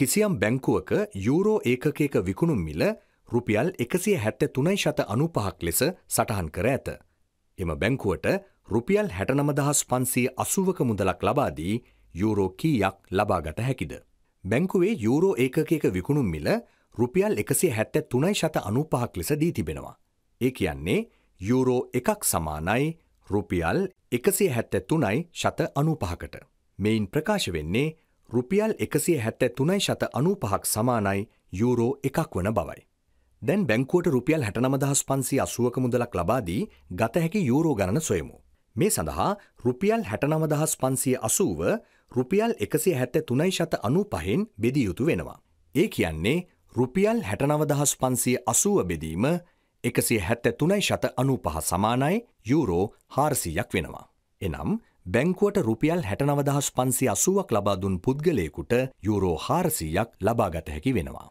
කිසියම් බැංකුවක යුරෝ ඒකකයක විකුණුම් මිල රුපියල් එකසිය හැත්ත තුනයි ශත අනුපහක් ලෙස සටහන් කර ඇත. එම බැංකුවට රුපියල් හැටනමදහස් පන්සී අසුවක මුදලක් ලබාදී යුරෝ කීයක් ලබාගත හැකිද. බැංකුවේ යුරෝ ඒකකයක විකුණුම් මිල රුපියල් එකසිේ හැත්ත තුනයි ශත අනුපහක් ලෙස දී තිබෙනවා. ඒ කියන්නේ යුරෝ එකක් සමානයි රුපියල් එකසිේ හැත්ත තුනයි ශත අනුපහකට. මෙයින් ප්‍රකාශ වෙන්නේ රුපියල් එකසිය හැත්ත තුනයි ශත අනූපහක් සමානයි යුරෝ එකක් වන බවයි. දැන් බැංකුවට රුපියල් හැටනමදහස් පන්සි අසුවක මුදලක් ලබාදී ගත හැකි යුරෝ ගණන සොයමු. මේ සඳහා රුපියල් හැටනමදහස් පන්සිය අසූව රුපියල් එකසිය හැත්ත තුනයි ශත අනු පහෙන් බෙදිය යුතු වෙනවා. ඒ කියන්නේ රුපියල් හැටනවදහස් පන්සිය අසුව බෙදීම එකසිය හැත්ත තුනයි ශත අනු පහ සමානයි යුරෝ හාර්සියක් වෙනවා. එනම් බැංකුවට රුපියල් හැටනවදහස් පන්සි අසුවක් ලබා දුන් පුද්ගලයෙකුට යුරෝ හාරසීයක් ලබාගත හැකි වෙනවා.